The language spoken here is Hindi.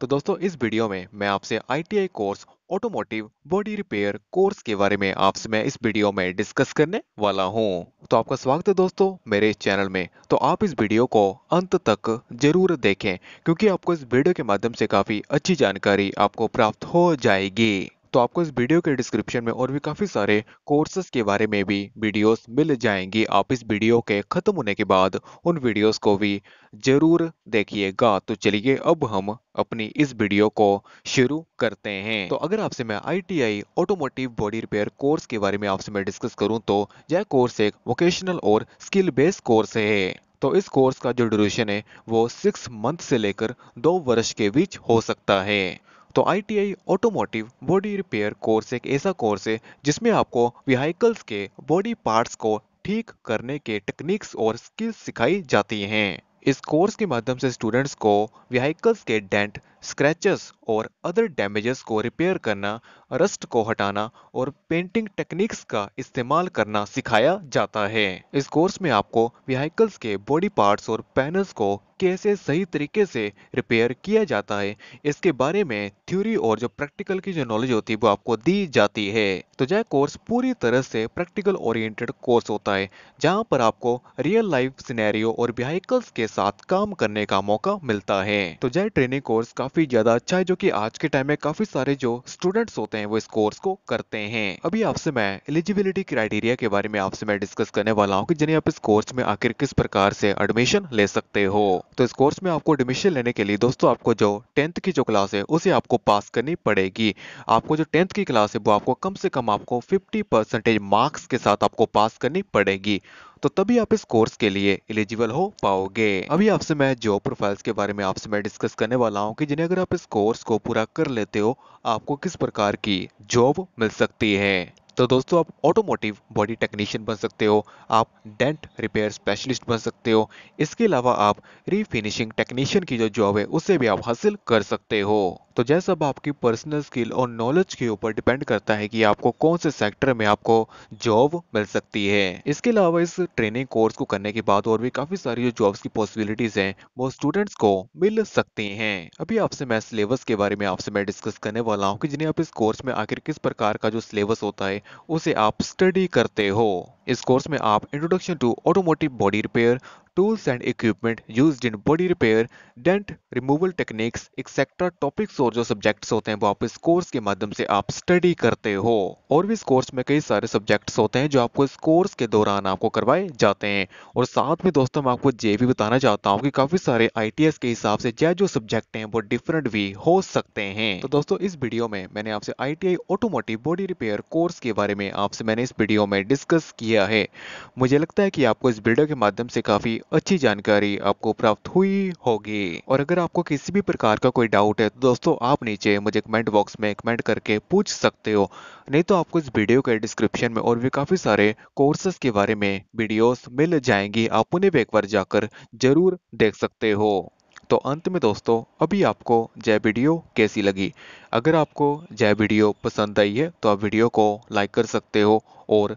तो दोस्तों इस वीडियो में मैं आपसे ITI course automotive body repair course के बारे में आपसे मैं इस वीडियो में डिस्कस करने वाला हूं। तो आपका स्वागत है दोस्तों मेरे चैनल में तो आप इस वीडियो को अंत तक जरूर देखें क्योंकि आपको इस वीडियो के माध्यम से काफ़ी अच्छी जानकारी आपको प्राप्त हो जाएगी तो आपको इस वीडियो के डिस्क्रिप्शन में और भी काफ़ी सारे कोर्सेज के बारे में भी वीडियोस मिल जाएंगी आप इस वीडियो के ख़त्म होने के बाद उन वीडियोस को भी ज़रूर देखिएगा तो चलिए अब हम अपनी इस वीडियो को शुरू करते हैं तो अगर आपसे मैं ITI automotive body repair course के बारे में आपसे मैं डिस्कस करूँ तो यह कोर्स एक वोकेशनल और स्किल बेस्ड कोर्स है तो इस कोर्स का जो ड्यूरेशन है वो सिक्स मंथ से लेकर दो वर्ष के बीच हो सकता है तो I automotive body repair course एक ऐसा कोर्स है जिसमें आपको व्हीकल्स के बॉडी पार्ट्स को ठीक करने के टेक्निक्स और स्किल्स सिखाई जाती हैं इस कोर्स के माध्यम से स्टूडेंट्स को व्हीकल्स के डेंट स्क्रैचेस और अदर डैमेजेस को रिपेयर करना रस्ट को हटाना और पेंटिंग टेक्निक्स का इस्तेमाल करना सिखाया जाता है इस कोर्स में आपको व्हीकल्स के बॉडी पार्ट्स और पैनल्स को कैसे सही तरीके से रिपेयर किया जाता है इसके बारे में थ्योरी और जो प्रैक्टिकल की जो नॉलेज होती है वो आपको दी जाती है तो यह कोर्स पूरी तरह से प्रैक्टिकल ओरिएंटेड कोर्स होता है जहाँ पर आपको रियल लाइफ सिनेरियो और व्हीकल्स के साथ काम करने का मौका मिलता है तो जय ट्रेनिंग कोर्स का काफी ज्यादा अच्छा है जो कि आज के टाइम में काफी सारे जो स्टूडेंट्स होते हैं वो इस कोर्स को करते हैं अभी आपसे मैं एलिजिबिलिटी क्राइटेरिया के बारे में आपसे मैं डिस्कस करने वाला हूँ कि जिन्हें आप इस कोर्स में आखिर किस प्रकार से एडमिशन ले सकते हो तो इस कोर्स में आपको एडमिशन लेने के लिए दोस्तों आपको जो टेंथ की जो क्लास है उसे आपको पास करनी पड़ेगी आपको जो टेंथ की क्लास है वो आपको कम से कम आपको फिफ्टी मार्क्स के साथ आपको पास करनी पड़ेगी तो तभी आप इस कोर्स के लिए एलिजिबल हो पाओगे अभी आपसे मैं जॉब प्रोफाइल्स के बारे में आपसे मैं डिस्कस करने वाला हूँ कि जिन्हें अगर आप इस कोर्स को पूरा कर लेते हो आपको किस प्रकार की जॉब मिल सकती है तो दोस्तों आप ऑटोमोटिव बॉडी टेक्नीशियन बन सकते हो आप डेंट रिपेयर स्पेशलिस्ट बन सकते हो इसके अलावा आप रीफिनिशिंग टेक्नीशियन की जो जॉब है उसे भी आप हासिल कर सकते हो तो यह सब आपकी पर्सनल स्किल और नॉलेज के ऊपर डिपेंड करता है कि आपको कौन से सेक्टर में आपको जॉब मिल सकती है इसके अलावा इस ट्रेनिंग कोर्स को करने के बाद और भी काफी सारी जो जॉब्स की पॉसिबिलिटीज हैं वो स्टूडेंट्स को मिल सकती हैं अभी आपसे मैं सिलेबस के बारे में आपसे मैं डिस्कस करने वाला हूँ कि जिन्हें आप इस कोर्स में आखिर किस प्रकार का जो सिलेबस होता है उसे आप स्टडी करते हो इस कोर्स में आप introduction to automotive body repair tools and equipment use in body repair dent removal techniques etcetera topics और जो सब्जेक्ट्स होते हैं वो आप इस कोर्स के माध्यम से आप स्टडी करते हो और भी इस कोर्स में कई सारे सब्जेक्ट्स होते हैं जो आपको इस कोर्स के दौरान आपको करवाए जाते हैं और साथ में दोस्तों मैं आपको ये भी बताना चाहता हूँ कि काफी सारे आई के हिसाब से जय जो सब्जेक्ट हैं वो डिफरेंट भी हो सकते हैं तो दोस्तों इस वीडियो में मैंने आपसे I automotive body repair course के बारे में आपसे मैंने इस वीडियो में डिस्कस किया किया है मुझे लगता है कि आपको इस वीडियो के माध्यम से काफ़ी अच्छी जानकारी आपको प्राप्त हुई होगी और अगर आपको किसी भी प्रकार का कोई डाउट है तो दोस्तों आप नीचे मुझे कमेंट बॉक्स में कमेंट करके पूछ सकते हो नहीं तो आपको इस वीडियो के डिस्क्रिप्शन में और भी काफ़ी सारे कोर्सेस के बारे में वीडियोस मिल जाएंगी आप उन्हें भी एक बार जाकर जरूर देख सकते हो तो अंत में दोस्तों अभी आपको जय वीडियो कैसी लगी अगर आपको जय वीडियो पसंद आई है तो आप वीडियो को लाइक कर सकते हो और